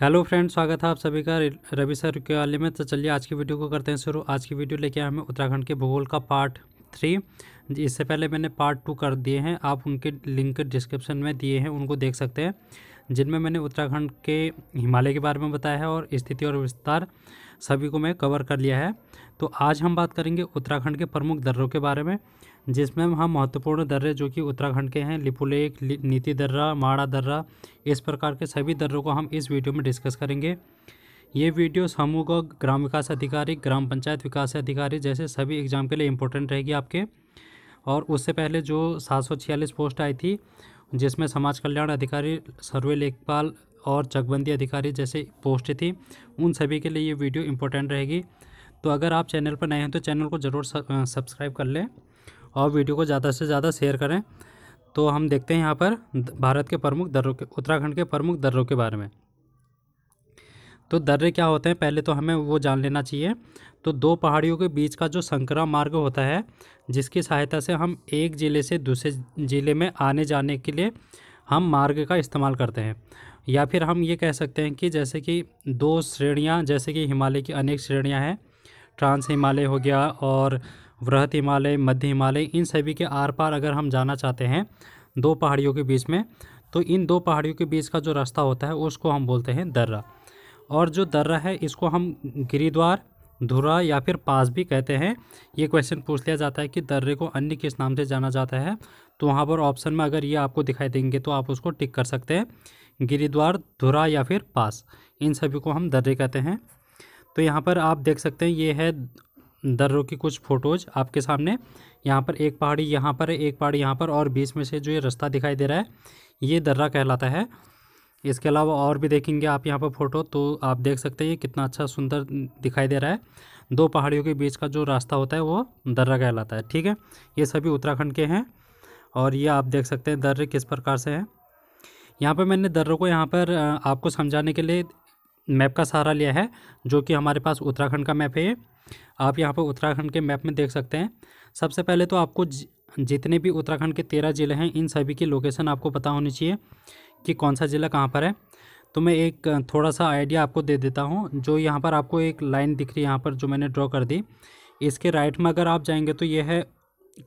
hello friend स्वागत है आप सभी का रवि सर के वाले में तो चलिए आज की वीडियो को करते हैं शुरू आज की वीडियो लेके आए हमें उत्तराखंड के भूगोल का पार्ट थ्री इससे पहले मैंने पार्ट टू कर दिए हैं आप उनके लिंक डिस्क्रिप्शन में दिए हैं उनको देख सकते हैं जिनमें मैंने उत्तराखंड के हिमालय के बारे में बताया है और स्थिति और विस्तार सभी को मैं कवर कर लिया है तो आज हम बात करेंगे उत्तराखंड के प्रमुख दर्रों के बारे में जिसमें हम महत्वपूर्ण दर्रे जो कि उत्तराखंड के हैं लिपुलेख नीति दर्रा माड़ा दर्रा इस प्रकार के सभी दर्रों को हम इस वीडियो में डिस्कस करेंगे ये वीडियो समूह का ग्राम विकास अधिकारी ग्राम पंचायत विकास अधिकारी जैसे सभी एग्जाम के लिए इम्पोर्टेंट रहेगी आपके और उससे पहले जो सात पोस्ट आई थी जिसमें समाज कल्याण अधिकारी सर्वे लेखपाल और चकबंदी अधिकारी जैसे पोस्ट थी उन सभी के लिए ये वीडियो इम्पोर्टेंट रहेगी तो अगर आप चैनल पर नए हैं तो चैनल को ज़रूर सब्सक्राइब कर लें और वीडियो को ज़्यादा से ज़्यादा शेयर करें तो हम देखते हैं यहाँ पर भारत के प्रमुख दर्रों के उत्तराखंड के प्रमुख दर्रों के बारे में तो दर्रे क्या होते हैं पहले तो हमें वो जान लेना चाहिए तो दो पहाड़ियों के बीच का जो संकरा मार्ग होता है जिसकी सहायता से हम एक ज़िले से दूसरे ज़िले में आने जाने के लिए हम मार्ग का इस्तेमाल करते हैं या फिर हम ये कह सकते हैं कि जैसे कि दो श्रेणियाँ जैसे कि हिमालय की अनेक श्रेणियाँ हैं ट्रांस हिमालय हो गया और वृहत हिमालय मध्य हिमालय इन सभी के आर पार अगर हम जाना चाहते हैं दो पहाड़ियों के बीच में तो इन दो पहाड़ियों के बीच का जो रास्ता होता है उसको हम बोलते हैं दर्रा और जो दर्रा है इसको हम गिरिद्वार धुरा या फिर पास भी कहते हैं ये क्वेश्चन पूछ लिया जाता है कि दर्रे को अन्य किस नाम से जाना जाता है तो वहाँ पर ऑप्शन में अगर ये आपको दिखाई देंगे तो आप उसको टिक कर सकते हैं गिरिद्वार धुरा या फिर पास इन सभी को हम दर्रे कहते हैं तो यहाँ पर आप देख सकते हैं ये है दर्रों की कुछ फ़ोटोज़ आपके सामने यहाँ पर एक पहाड़ी यहाँ पर एक पहाड़ी यहाँ पर और बीच में से जो ये रास्ता दिखाई दे रहा है ये दर्रा कहलाता है इसके अलावा और भी देखेंगे आप यहाँ पर फ़ोटो तो आप देख सकते हैं कितना अच्छा सुंदर दिखाई दे रहा है दो पहाड़ियों के बीच का जो रास्ता होता है वो दर्रा कहलाता है ठीक है ये सभी उत्तराखंड के हैं और ये आप देख सकते हैं दर्रे किस प्रकार से हैं यहाँ पर मैंने दर्रों को यहाँ पर आपको समझाने के लिए मैप का सहारा लिया है जो कि हमारे पास उत्तराखंड का मैप है आप यहाँ पर उत्तराखंड के मैप में देख सकते हैं सबसे पहले तो आपको जितने भी उत्तराखंड के तेरह ज़िले हैं इन सभी की लोकेशन आपको पता होनी चाहिए कि कौन सा ज़िला कहाँ पर है तो मैं एक थोड़ा सा आइडिया आपको दे देता हूँ जो यहाँ पर आपको एक लाइन दिख रही है यहाँ पर जो मैंने ड्रॉ कर दी इसके राइट में अगर आप जाएंगे तो ये है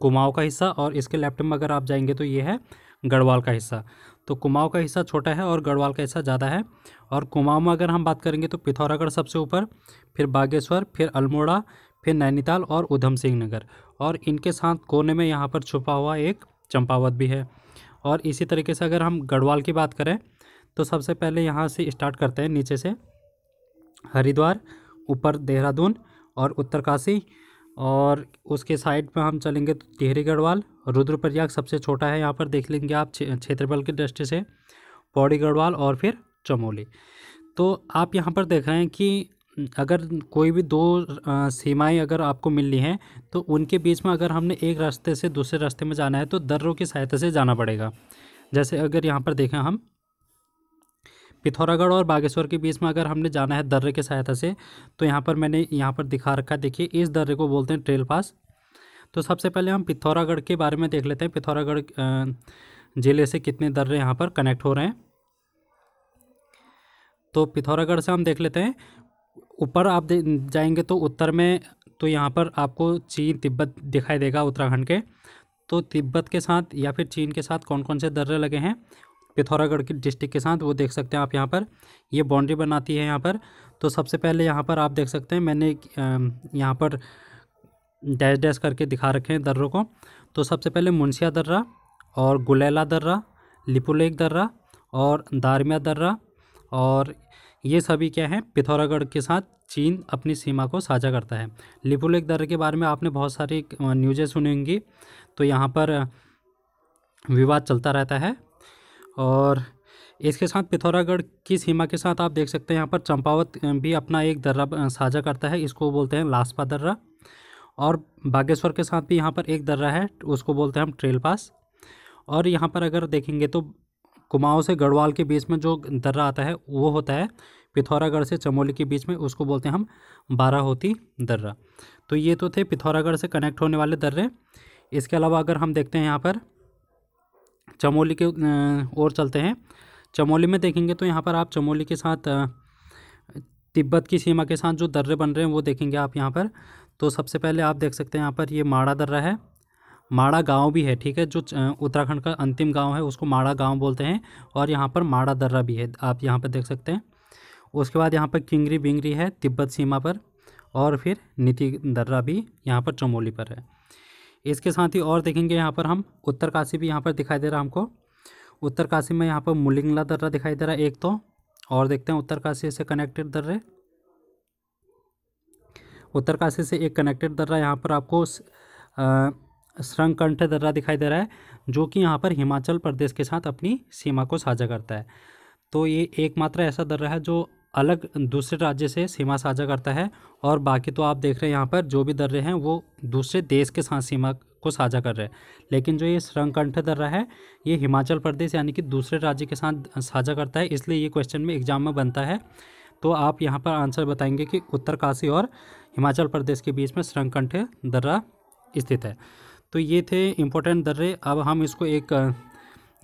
कुमाऊँ का हिस्सा और इसके लेफ्ट में अगर आप जाएंगे तो ये है गढ़वाल का हिस्सा तो कुमाऊँ का हिस्सा छोटा है और गढ़वाल का हिस्सा ज़्यादा है और कुमाऊँ में अगर हम बात करेंगे तो पिथौरागढ़ सबसे ऊपर फिर बागेश्वर फिर अल्मोड़ा फिर नैनीताल और उधम सिंह नगर और इनके साथ कोने में यहाँ पर छुपा हुआ एक चंपावत भी है और इसी तरीके से अगर हम गढ़वाल की बात करें तो सबसे पहले यहाँ से स्टार्ट करते हैं नीचे से हरिद्वार ऊपर देहरादून और उत्तरकाशी और उसके साइड पर हम चलेंगे तो टिहरी गढ़वाल रुद्रप्रयाग सबसे छोटा है यहाँ पर देख लेंगे आप क्षेत्रफल की दृष्टि से पौड़ी गढ़वाल और फिर चमोली तो आप यहाँ पर देख रहे हैं कि अगर कोई भी दो सीमाएं अगर आपको मिलनी हैं तो उनके बीच में अगर हमने एक रास्ते से दूसरे रास्ते में जाना है तो दर्रों की सहायता से जाना पड़ेगा जैसे अगर यहाँ पर देखें हम पिथौरागढ़ और बागेश्वर के बीच में अगर हमने जाना है दर्रे की सहायता से तो यहाँ पर मैंने यहाँ पर दिखा रखा है देखिए इस दर्रे को बोलते हैं ट्रेल पास तो सबसे पहले हम पिथौरागढ़ के बारे में देख लेते हैं पिथौरागढ़ ज़िले से कितने दर्रे यहाँ पर कनेक्ट हो रहे हैं तो पिथौरागढ़ से हम देख लेते हैं ऊपर आप जाएंगे तो उत्तर में तो यहाँ पर आपको चीन तिब्बत दिखाई देगा उत्तराखंड के तो तिब्बत के साथ या फिर चीन के साथ कौन कौन से दर्रे लगे हैं पिथौरागढ़ की डिस्ट्रिक्ट के साथ वो देख सकते हैं आप यहाँ पर ये बाउंड्री बनाती है यहाँ पर तो सबसे पहले यहाँ पर आप देख सकते हैं मैंने यहाँ पर डैश डैश करके दिखा रखे हैं दर्रों को तो सबसे पहले मुंशिया दर्रा और गुलेला दर्रा लिपुलेक दर्रा और दारमिया दर्रा और ये सभी क्या हैं पिथौरागढ़ के साथ चीन अपनी सीमा को साझा करता है लिपुलेक दर्रे के बारे में आपने बहुत सारी न्यूज़ें सुनी होंगी तो यहाँ पर विवाद चलता रहता है और इसके साथ पिथौरागढ़ की सीमा के साथ आप देख सकते हैं यहाँ पर चंपावत भी अपना एक दर्रा साझा करता है इसको बोलते हैं लासपा दर्रा और बागेश्वर के साथ भी यहाँ पर एक दर्रा है उसको बोलते हैं हम ट्रेल पास और यहाँ पर अगर देखेंगे तो कुमाऊँ से गढ़वाल के बीच में जो दर्रा आता है वो होता है पिथौरागढ़ से चमोली के बीच में उसको बोलते हैं हम बारह होती दर्रा तो ये तो थे पिथौरागढ़ से कनेक्ट होने वाले दर्रे इसके अलावा अगर हम देखते हैं यहाँ पर चमोली के ओर चलते हैं चमोली में देखेंगे तो यहाँ पर आप चमोली के साथ तिब्बत की सीमा के साथ जो दर्रे बन रहे हैं वो देखेंगे आप यहाँ पर तो सबसे पहले आप देख सकते हैं यहाँ पर ये माड़ा दर्रा है माड़ा गांव भी है ठीक है जो उत्तराखंड का अंतिम गांव है उसको माड़ा गांव बोलते हैं और यहाँ पर माड़ा दर्रा भी है आप यहाँ पर देख सकते हैं उसके बाद यहाँ पर किंगरी बिंगरी है तिब्बत सीमा पर और फिर नीति दर्रा भी यहाँ पर चमोली पर है इसके साथ ही और देखेंगे यहाँ पर हम उत्तरकाशी भी यहाँ पर दिखाई दे रहा हमको उत्तरकाशी में यहाँ पर मुलिंगला दर्रा दिखाई दे रहा है एक तो और देखते हैं उत्तरकाशी से कनेक्टेड दर्रे उत्तरकाशी से एक कनेक्टेड दर्रा यहाँ पर आपको श्रंगकंठ दर्रा दिखाई दे रहा है जो कि यहाँ पर हिमाचल प्रदेश के साथ अपनी सीमा को साझा करता है तो ये एकमात्र ऐसा दर्रा है जो अलग दूसरे राज्य से सीमा साझा करता है और बाकी तो आप देख रहे हैं यहाँ पर जो भी दर्रे हैं वो दूसरे देश के साथ सीमा को साझा कर रहे हैं लेकिन जो ये श्रंकंठ दर्रा है ये हिमाचल प्रदेश यानी कि दूसरे राज्य के साथ साझा करता है इसलिए ये क्वेश्चन में एग्जाम में बनता है तो आप यहाँ पर आंसर बताएंगे कि उत्तरकाशी और हिमाचल प्रदेश के बीच में श्रंकंठ दर्रा स्थित है तो ये थे इम्पोर्टेंट दर्रे अब हम इसको एक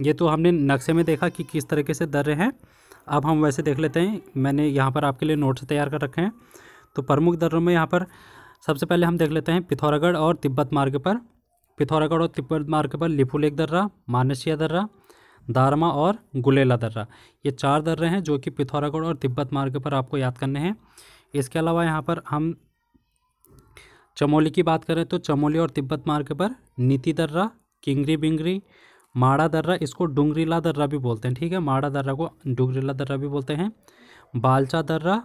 ये तो हमने नक्शे में देखा कि किस तरीके से दर्रे हैं अब हम वैसे देख लेते हैं मैंने यहाँ पर आपके लिए नोट्स तैयार कर रखे हैं तो प्रमुख दर्रों में यहाँ पर सबसे पहले हम देख लेते हैं पिथौरागढ़ और तिब्बत मार्ग पर पिथौरागढ़ और तिब्बत मार्ग पर लिफुलेक दर्रा मानसिया दर्रा दारमा और गुलेला दर्रा ये चार दर्रे हैं जो कि पिथौरागढ़ और तिब्बत मार्ग पर आपको याद करने हैं इसके अलावा यहाँ पर हम चमोली की बात करें तो चमोली और तिब्बत मार्ग पर नीति दर्रा किंगरी बिंगरी माड़ा दर्रा इसको डुंगरीला दर्रा भी बोलते हैं ठीक है माड़ा दर्रा को डुंगरीला दर्रा भी बोलते हैं बालचा दर्रा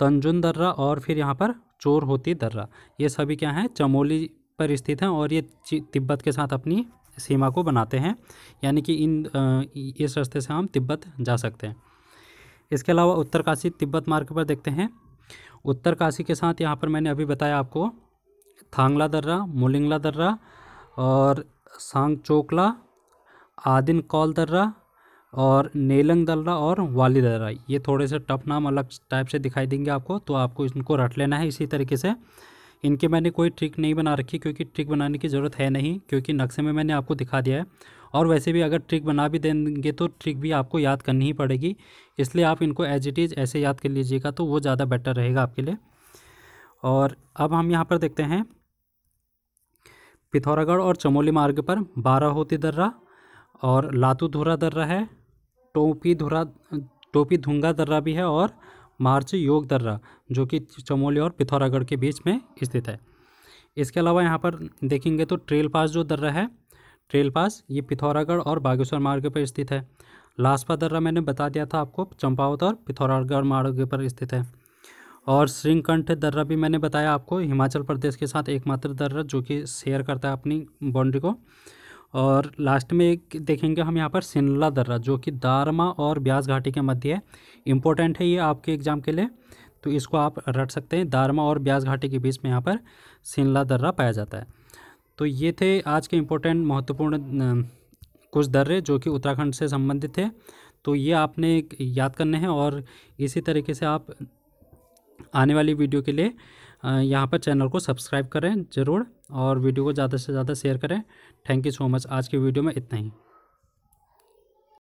तंजुन दर्रा और फिर यहाँ पर चोर होती दर्रा ये सभी क्या हैं चमोली पर स्थित हैं और ये तिब्बत के साथ अपनी सीमा को बनाते हैं यानी कि इन इस रास्ते से हम तिब्बत जा सकते हैं इसके अलावा उत्तरकाशी तिब्बत मार्ग पर देखते हैं उत्तरकाशी के साथ यहाँ पर मैंने अभी बताया आपको थांगला दर्रा मुलिंगला दर्रा और सांग चोकला आदिन कॉल दर्रा और नेलंग दर्रा और वाली दर्रा ये थोड़े से टफ नाम अलग टाइप से दिखाई देंगे आपको तो आपको इनको रट लेना है इसी तरीके से इनके मैंने कोई ट्रिक नहीं बना रखी क्योंकि ट्रिक बनाने की ज़रूरत है नहीं क्योंकि नक्शे में मैंने आपको दिखा दिया है और वैसे भी अगर ट्रिक बना भी देंगे तो ट्रिक भी आपको याद करनी ही पड़ेगी इसलिए आप इनको एज इट इज़ ऐसे याद कर लीजिएगा तो वो ज़्यादा बेटर रहेगा आपके लिए और अब हम यहाँ पर देखते हैं पिथौरागढ़ और चमोली मार्ग पर बारह होती दर्रा और लातू धुरा दर्रा है टोपी धुरा टोपी धुंगा दर्रा भी है और मार्च योग दर्रा जो कि चमोली और पिथौरागढ़ के बीच में स्थित है इसके अलावा यहाँ पर देखेंगे तो ट्रेल पास जो दर्रा है ट्रेल पास ये पिथौरागढ़ और बागेश्वर मार्ग पर स्थित है लासपा दर्रा मैंने बता दिया था आपको चंपावत और पिथौरागढ़ मार्ग पर स्थित है और श्रृंगकंठ दर्रा भी मैंने बताया आपको हिमाचल प्रदेश के साथ एकमात्र दर्रा जो कि शेयर करता है अपनी बाउंड्री को और लास्ट में एक देखेंगे हम यहाँ पर सिनला दर्रा जो कि दारमा और ब्यास घाटी के मध्य है इम्पोर्टेंट है ये आपके एग्ज़ाम के लिए तो इसको आप रट सकते हैं दारमा और ब्यास घाटी के बीच में यहाँ पर सिनला दर्रा पाया जाता है तो ये थे आज के इम्पोर्टेंट महत्वपूर्ण कुछ दर्रे जो कि उत्तराखंड से संबंधित थे तो ये आपने याद करने हैं और इसी तरीके से आप आने वाली वीडियो के लिए यहाँ पर चैनल को सब्सक्राइब करें ज़रूर और वीडियो को ज़्यादा से ज़्यादा शेयर करें थैंक यू सो मच आज की वीडियो में इतना ही